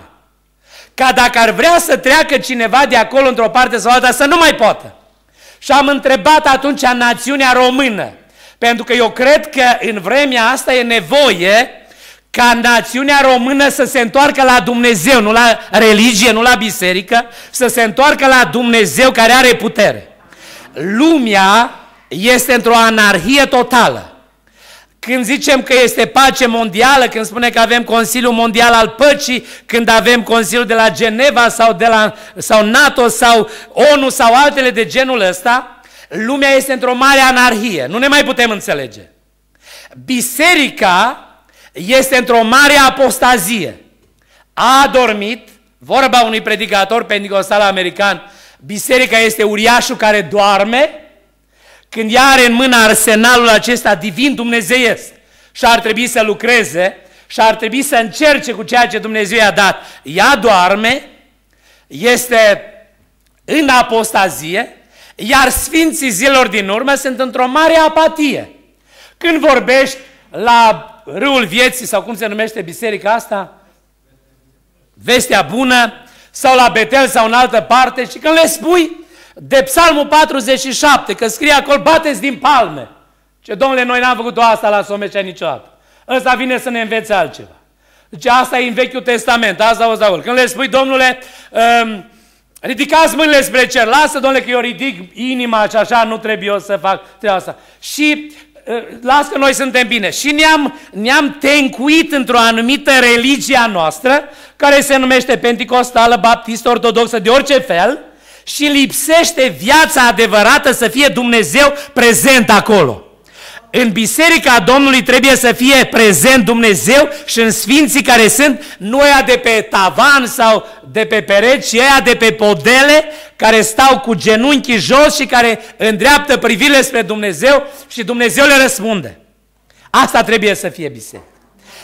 Ca dacă ar vrea să treacă cineva de acolo într-o parte sau alta, să nu mai poată. Și am întrebat atunci națiunea română. Pentru că eu cred că în vremea asta e nevoie ca națiunea română să se întoarcă la Dumnezeu, nu la religie, nu la biserică, să se întoarcă la Dumnezeu care are putere lumea este într-o anarhie totală. Când zicem că este pace mondială, când spune că avem Consiliul Mondial al Păcii, când avem Consiliul de la Geneva sau, de la, sau NATO sau ONU sau altele de genul ăsta, lumea este într-o mare anarhie. Nu ne mai putem înțelege. Biserica este într-o mare apostazie. A adormit, vorba unui predicator pentecostal american, Biserica este uriașul care doarme când ea are în mână arsenalul acesta divin dumnezeiesc și ar trebui să lucreze și ar trebui să încerce cu ceea ce Dumnezeu i-a dat. Ea doarme, este în apostazie, iar sfinții zilor din urmă sunt într-o mare apatie. Când vorbești la râul vieții, sau cum se numește biserica asta, vestea bună, sau la Betel sau în altă parte și când le spui de Psalmul 47, că scrie acolo, bateți din palme. Ce domnule, noi n-am făcut asta la Somecea niciodată. Ăsta vine să ne învețe altceva. Deci asta e în Vechiul Testament, asta o să Când le spui, domnule, um, ridicați mâinile spre cer, lasă, domnule, că eu ridic inima și așa, nu trebuie eu să fac treaba asta. Și las că noi suntem bine. Și ne-am, ne-am tencuit într-o anumită religie a noastră, care se numește Pentecostală, baptistă, ortodoxă, de orice fel, și lipsește viața adevărată să fie Dumnezeu prezent acolo. În biserica Domnului trebuie să fie prezent Dumnezeu și în sfinții care sunt, nu aia de pe tavan sau de pe pereți, ci aia de pe podele care stau cu genunchii jos și care îndreaptă privirile spre Dumnezeu și Dumnezeu le răspunde. Asta trebuie să fie biserică.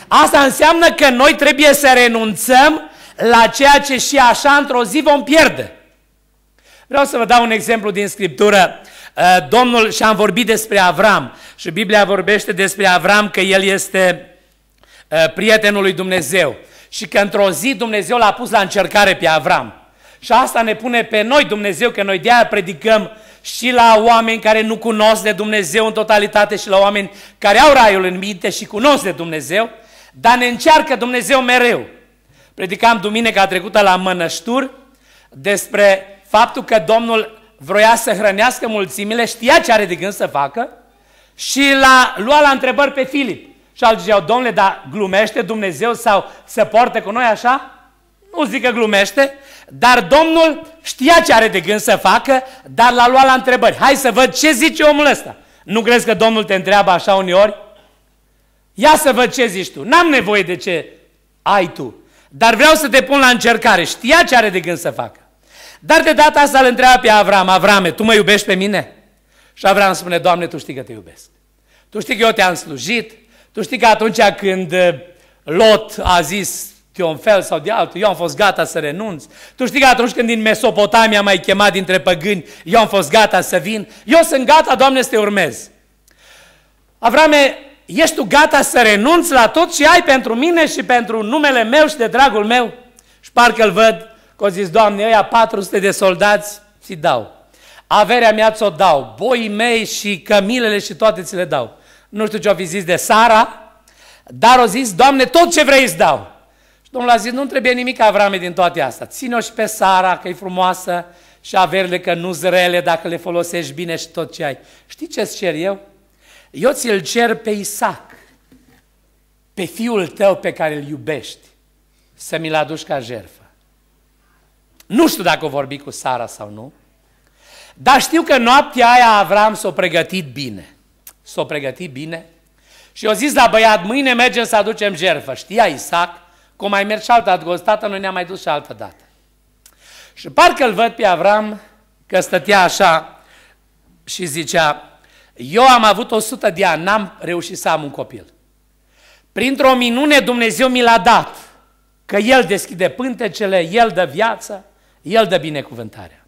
Asta înseamnă că noi trebuie să renunțăm la ceea ce și așa într-o zi vom pierde. Vreau să vă dau un exemplu din Scriptură. Eh, Domnul, și am vorbit despre Avram și Biblia vorbește despre Avram că el este eh, prietenul lui Dumnezeu și că într-o zi Dumnezeu l-a pus la încercare pe Avram. Și asta ne pune pe noi Dumnezeu, că noi de-aia predicăm și la oameni care nu cunosc de Dumnezeu în totalitate și la oameni care au raiul în minte și cunosc de Dumnezeu, dar ne încearcă Dumnezeu mereu. Predicam duminica trecută la Mănăștur despre faptul că Domnul vroia să hrănească mulțimile, știa ce are de gând să facă și l-a luat la întrebări pe Filip. Și al ziceau, domnule, dar glumește Dumnezeu sau se poartă cu noi așa? Nu zic că glumește, dar Domnul știa ce are de gând să facă, dar l-a luat la întrebări. Hai să văd ce zice omul ăsta. Nu crezi că Domnul te întreabă așa uneori? Ia să văd ce zici tu. N-am nevoie de ce ai tu. Dar vreau să te pun la încercare. Știa ce are de gând să facă. Dar de data asta îl întreabă pe Avram, Avrame, tu mă iubești pe mine? Și Avram spune, Doamne, tu știi că te iubesc. Tu știi că eu te-am slujit, tu știi că atunci când uh, Lot a zis de un fel sau de altul, eu am fost gata să renunț. Tu știi că atunci când din Mesopotamia m-ai chemat dintre păgâni, eu am fost gata să vin. Eu sunt gata, Doamne, să te urmez. Avrame, ești tu gata să renunți la tot ce ai pentru mine și pentru numele meu și de dragul meu? Și parcă îl văd Că zis, Doamne, ăia 400 de soldați, ți dau. Averea mea ți-o dau, boii mei și cămilele și toate ți le dau. Nu știu ce-o fi zis de Sara, dar o zis, Doamne, tot ce vrei îți dau. Și Domnul a zis, nu trebuie nimic Avrame din toate astea. Ține-o și pe Sara, că e frumoasă, și averile că nu zrele dacă le folosești bine și tot ce ai. Știi ce-ți cer eu? Eu ți-l cer pe Isaac, pe fiul tău pe care îl iubești, să mi-l aduci ca jertfă. Nu știu dacă o vorbi cu Sara sau nu, dar știu că noaptea aia Avram s-o pregătit bine. S-o pregătit bine și o zis la băiat, mâine mergem să aducem jerfă. Știa Isaac cum mai mers și altă dată, noi ne-am mai dus și altă dată. Și parcă îl văd pe Avram că stătea așa și zicea, eu am avut 100 de ani, n-am reușit să am un copil. Printr-o minune Dumnezeu mi l-a dat, că El deschide pântecele, El dă viață, el dă binecuvântarea.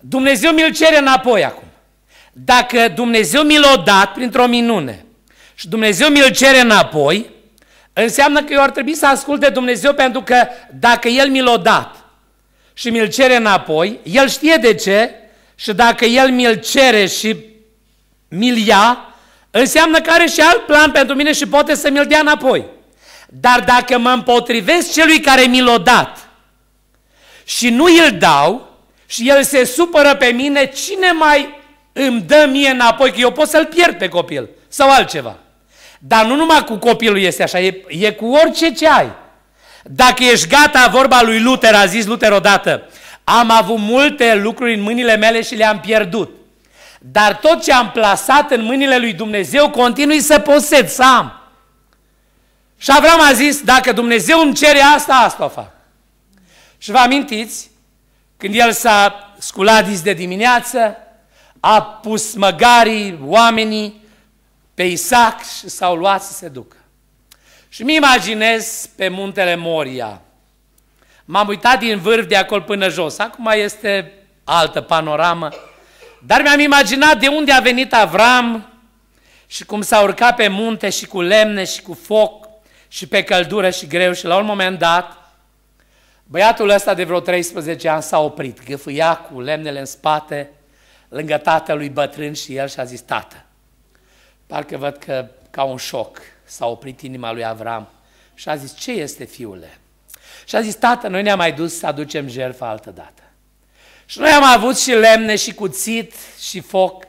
Dumnezeu mi-l cere înapoi acum. Dacă Dumnezeu mi l-a dat printr-o minune și Dumnezeu mi-l cere înapoi, înseamnă că eu ar trebui să asculte Dumnezeu pentru că dacă El mi l-a dat și mi-l cere înapoi, El știe de ce și dacă El mi-l cere și mi-l ia, înseamnă că are și alt plan pentru mine și poate să mi-l dea înapoi. Dar dacă mă împotrivesc celui care mi l-a dat și nu îl dau și el se supără pe mine, cine mai îmi dă mie înapoi, că eu pot să-l pierd pe copil sau altceva. Dar nu numai cu copilul este așa, e, e cu orice ce ai. Dacă ești gata, vorba lui Luther, a zis Luther odată, am avut multe lucruri în mâinile mele și le-am pierdut. Dar tot ce am plasat în mâinile lui Dumnezeu, continui să posed, să am. Și Avram a zis, dacă Dumnezeu îmi cere asta, asta o fac. Și vă amintiți, când el s-a sculat dis de dimineață, a pus măgarii, oamenii pe Isaac și s-au luat să se ducă. Și mi imaginez pe muntele Moria. M-am uitat din vârf de acolo până jos. Acum este altă panoramă. Dar mi-am imaginat de unde a venit Avram și cum s-a urcat pe munte și cu lemne și cu foc și pe căldură și greu și la un moment dat Băiatul ăsta de vreo 13 ani s-a oprit, gâfâia cu lemnele în spate, lângă tatălui bătrân și el și-a zis, tată, parcă văd că ca un șoc s-a oprit inima lui Avram și a zis, ce este fiule? Și a zis, tată, noi ne-am mai dus să aducem jertfa altă dată. Și noi am avut și lemne și cuțit și foc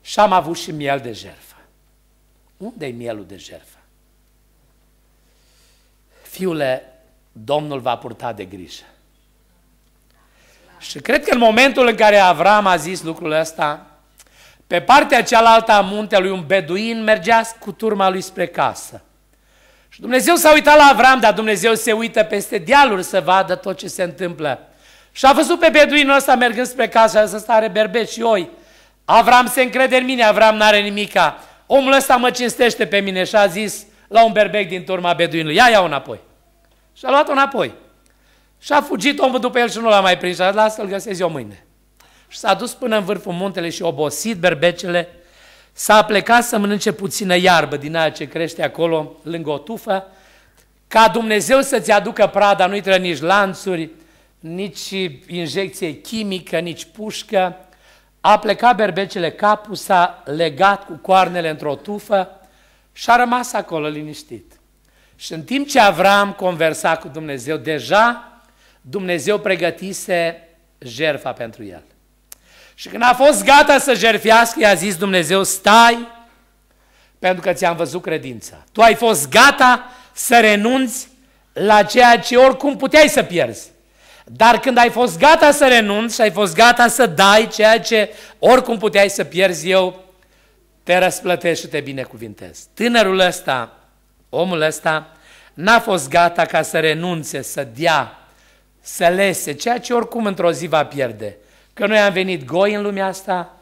și am avut și miel de jertfă. Unde e mielul de jertfă? Fiule, Domnul va purta de grijă. Și cred că în momentul în care Avram a zis lucrul ăsta, pe partea cealaltă a muntelui, un beduin mergea cu turma lui spre casă. Și Dumnezeu s-a uitat la Avram, dar Dumnezeu se uită peste dealuri să vadă tot ce se întâmplă. Și a văzut pe beduinul ăsta mergând spre casă să stare berbeci și oi. Avram se încrede în mine, Avram n-are nimica. Omul ăsta mă cinstește pe mine și a zis la un berbec din turma beduinului, ia, ia înapoi. Și a luat-o înapoi. Și a fugit omul după el și nu l-a mai prins. Și a să l găsesc eu mâine. Și s-a dus până în vârful muntele și obosit berbecele, s-a plecat să mănânce puțină iarbă din aia ce crește acolo, lângă o tufă, ca Dumnezeu să-ți aducă prada, nu-i trebuie nici lanțuri, nici injecție chimică, nici pușcă. A plecat berbecele capul, s-a legat cu coarnele într-o tufă și a rămas acolo liniștit. Și în timp ce Avram conversa cu Dumnezeu, deja Dumnezeu pregătise jerfa pentru el. Și când a fost gata să jerfiască, i-a zis Dumnezeu, stai, pentru că ți-am văzut credința. Tu ai fost gata să renunți la ceea ce oricum puteai să pierzi. Dar când ai fost gata să renunți și ai fost gata să dai ceea ce oricum puteai să pierzi eu, te răsplătesc și te binecuvintez. Tânărul ăsta Omul ăsta n-a fost gata ca să renunțe, să dea, să lese, ceea ce oricum într-o zi va pierde. Că noi am venit goi în lumea asta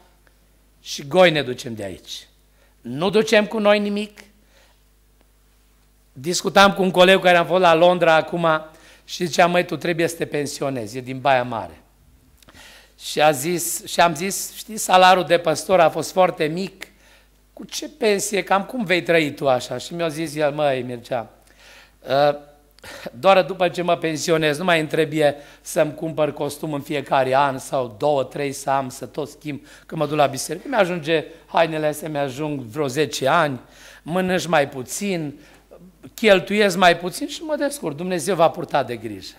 și goi ne ducem de aici. Nu ducem cu noi nimic. Discutam cu un coleg care am fost la Londra acum și zicea, măi, tu trebuie să te pensionezi, e din Baia Mare. Și, a zis, și am zis, știi, salarul de păstor a fost foarte mic, cu ce pensie, cam cum vei trăi tu așa? Și mi-a zis el, măi, Mircea, ă, doar după ce mă pensionez, nu mai întrebie să-mi cumpăr costum în fiecare an sau două, trei să am, să tot schimb când mă duc la biserică. Mi-ajunge hainele să mi-ajung vreo 10 ani, mănânci mai puțin, cheltuiesc mai puțin și mă descurc. Dumnezeu va purta de grijă.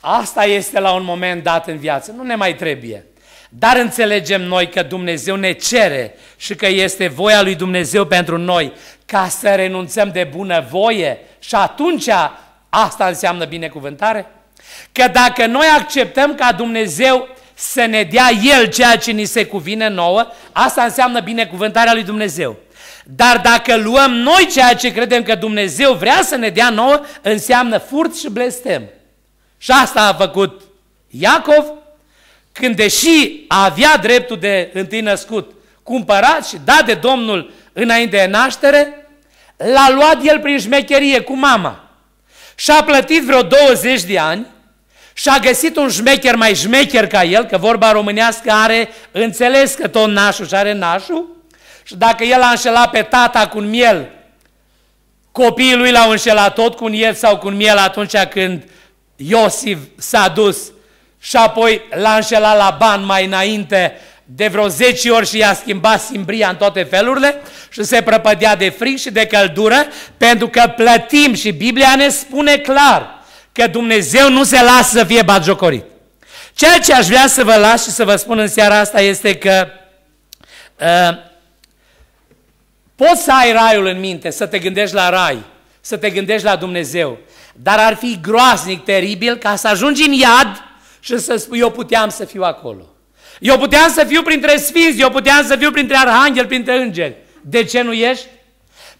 Asta este la un moment dat în viață, nu ne mai trebuie. Dar înțelegem noi că Dumnezeu ne cere și că este voia lui Dumnezeu pentru noi ca să renunțăm de bună voie și atunci asta înseamnă binecuvântare? Că dacă noi acceptăm ca Dumnezeu să ne dea El ceea ce ni se cuvine nouă, asta înseamnă binecuvântarea lui Dumnezeu. Dar dacă luăm noi ceea ce credem că Dumnezeu vrea să ne dea nouă, înseamnă furt și blestem. Și asta a făcut Iacov când deși avea dreptul de întâi născut cumpărat și dat de Domnul înainte de naștere, l-a luat el prin șmecherie cu mama și a plătit vreo 20 de ani și a găsit un șmecher mai șmecher ca el, că vorba românească are înțeles că tot nașul și are nașul, și dacă el a înșelat pe tata cu un miel, copiii lui l-au înșelat tot cu un el sau cu un miel atunci când Iosif s-a dus și apoi l-a înșelat la ban mai înainte de vreo 10 ori și i-a schimbat simbria în toate felurile și se prăpădea de frig și de căldură pentru că plătim și Biblia ne spune clar că Dumnezeu nu se lasă să fie bagiocorit. Ceea ce aș vrea să vă las și să vă spun în seara asta este că uh, poți să ai raiul în minte, să te gândești la rai, să te gândești la Dumnezeu, dar ar fi groaznic, teribil ca să ajungi în iad și să spui, eu puteam să fiu acolo. Eu puteam să fiu printre sfinți, eu puteam să fiu printre arhangeli, printre îngeri. De ce nu ești?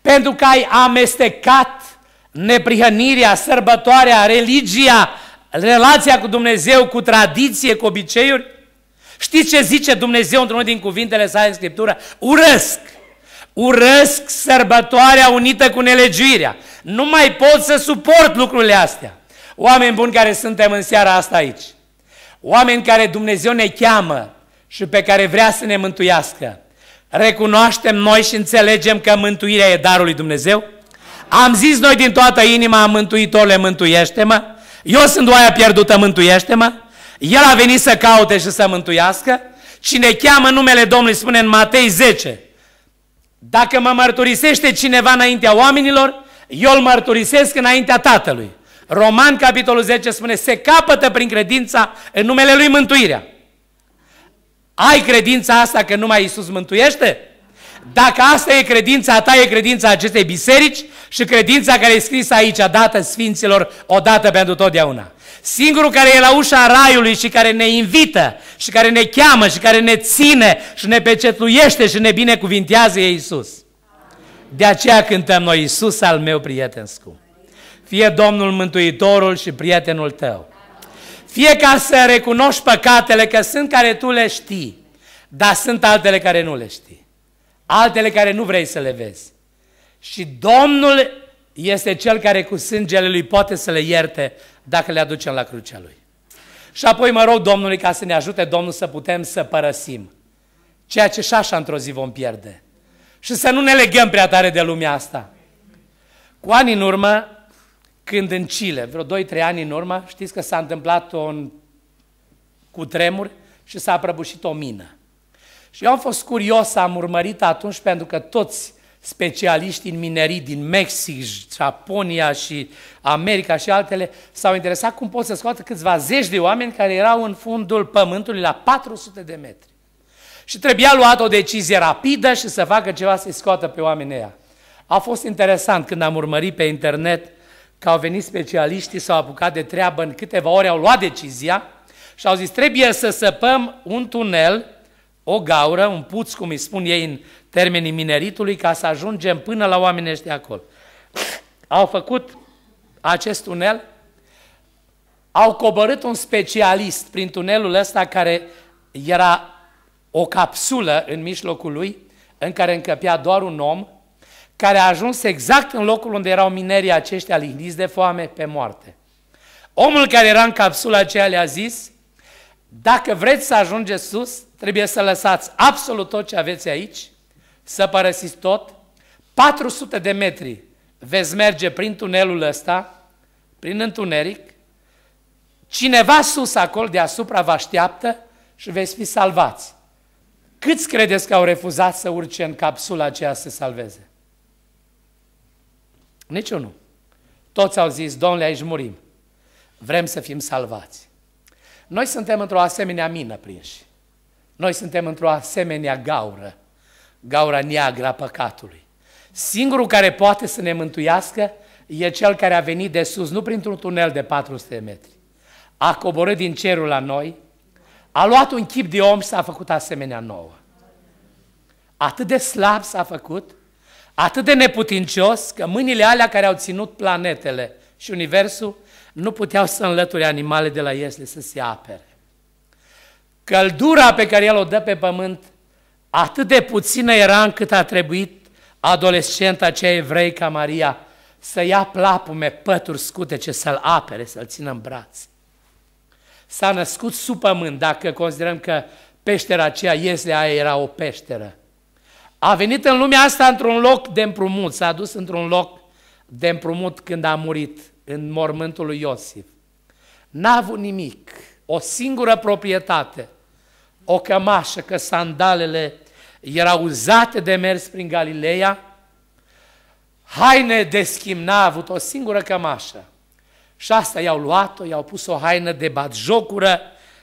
Pentru că ai amestecat neprihănirea, sărbătoarea, religia, relația cu Dumnezeu, cu tradiție, cu obiceiuri. Știți ce zice Dumnezeu într-unul din cuvintele sale în Scriptură? Urăsc! Urăsc sărbătoarea unită cu nelegiuirea. Nu mai pot să suport lucrurile astea. Oameni buni care suntem în seara asta aici. Oameni care Dumnezeu ne cheamă și pe care vrea să ne mântuiască. Recunoaștem noi și înțelegem că mântuirea e darul lui Dumnezeu? Am zis noi din toată inima, Mântuitorule, mântuiește-mă. Eu sunt oaia pierdută, mântuiește-mă. El a venit să caute și să mântuiască. Cine cheamă numele Domnului, spune în Matei 10, dacă mă mărturisește cineva înaintea oamenilor, eu îl mărturisesc înaintea Tatălui. Roman, capitolul 10, spune, se capătă prin credința în numele Lui mântuirea. Ai credința asta că numai Isus mântuiește? Dacă asta e credința ta, e credința acestei biserici și credința care e scrisă aici, dată Sfinților, odată pentru totdeauna. Singurul care e la ușa Raiului și care ne invită și care ne cheamă și care ne ține și ne pecetluiește și ne binecuvintează e Iisus. De aceea cântăm noi, Iisus al meu prieten scump fie Domnul Mântuitorul și prietenul tău. Fie ca să recunoști păcatele, că sunt care tu le știi, dar sunt altele care nu le știi. Altele care nu vrei să le vezi. Și Domnul este Cel care cu sângele Lui poate să le ierte dacă le aducem la crucea Lui. Și apoi mă rog Domnului ca să ne ajute Domnul să putem să părăsim ceea ce și așa într-o zi vom pierde. Și să nu ne legăm prea tare de lumea asta. Cu ani în urmă, când în Chile, vreo 2-3 ani în urmă, știți că s-a întâmplat un cutremur și s-a prăbușit o mină. Și eu am fost curios, am urmărit atunci, pentru că toți specialiștii în minerii din Mexic, Japonia și America și altele s-au interesat cum pot să scoată câțiva zeci de oameni care erau în fundul pământului la 400 de metri. Și trebuia luat o decizie rapidă și să facă ceva să-i scoată pe oamenii ăia. A fost interesant când am urmărit pe internet că au venit specialiștii, s-au apucat de treabă, în câteva ore au luat decizia și au zis, trebuie să săpăm un tunel, o gaură, un puț, cum îi spun ei în termenii mineritului, ca să ajungem până la oamenii ăștia acolo. Au făcut acest tunel, au coborât un specialist prin tunelul ăsta care era o capsulă în mijlocul lui, în care încăpea doar un om, care a ajuns exact în locul unde erau minerii aceștia lihniți de foame pe moarte. Omul care era în capsula aceea le-a zis, dacă vreți să ajungeți sus, trebuie să lăsați absolut tot ce aveți aici, să părăsiți tot, 400 de metri veți merge prin tunelul ăsta, prin întuneric, cineva sus acolo deasupra vă așteaptă și veți fi salvați. Câți credeți că au refuzat să urce în capsula aceea să se salveze? Nici Toți au zis, Domnule, aici murim. Vrem să fim salvați. Noi suntem într-o asemenea mină prinși. Noi suntem într-o asemenea gaură, gaura neagră a păcatului. Singurul care poate să ne mântuiască e cel care a venit de sus, nu printr-un tunel de 400 de metri. A coborât din cerul la noi, a luat un chip de om și s-a făcut asemenea nouă. Atât de slab s-a făcut, atât de neputincios că mâinile alea care au ținut planetele și Universul nu puteau să înlăture animale de la iesle să se apere. Căldura pe care el o dă pe pământ atât de puțină era încât a trebuit adolescenta cea ca Maria să ia plapume, pături scutece, să-l apere, să-l țină în braț. S-a născut sub pământ, dacă considerăm că peștera aceea, Ieslea aia era o peșteră. A venit în lumea asta într-un loc de împrumut, s-a dus într-un loc de împrumut când a murit, în mormântul lui Iosif. N-a avut nimic, o singură proprietate, o cămașă, că sandalele erau uzate de mers prin Galileea, haine de schimb, n-a avut o singură cămașă. Și asta i-au luat-o, i-au pus o haină de batjocură,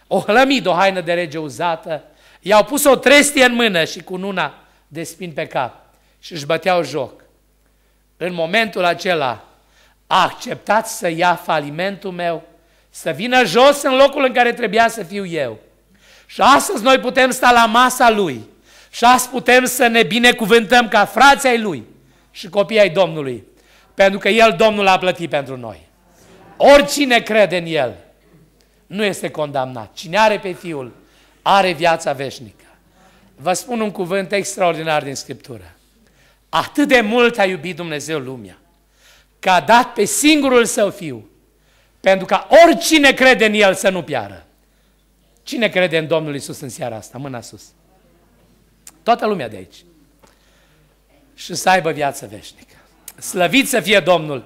o hlămidă, o haină de rege uzată, i-au pus o trestie în mână și cu una de spin pe cap și își băteau joc. În momentul acela a acceptat să ia falimentul meu, să vină jos în locul în care trebuia să fiu eu. Și astăzi noi putem sta la masa lui și astăzi putem să ne binecuvântăm ca frații ai lui și copiii ai Domnului, pentru că El, Domnul, a plătit pentru noi. Oricine crede în El nu este condamnat. Cine are pe Fiul, are viața veșnică. Vă spun un cuvânt extraordinar din Scriptură. Atât de mult a iubit Dumnezeu lumea, că a dat pe singurul său fiu, pentru ca oricine crede în el să nu piară. Cine crede în Domnul Isus în seara asta? Mâna sus. Toată lumea de aici. Și să aibă viață veșnică. Slăvit să fie Domnul!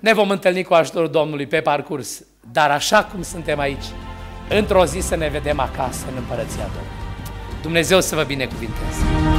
Ne vom întâlni cu ajutorul Domnului pe parcurs, dar așa cum suntem aici, într-o zi să ne vedem acasă în Împărăția Domnului. Dumnezeu să vă binecuvinteze!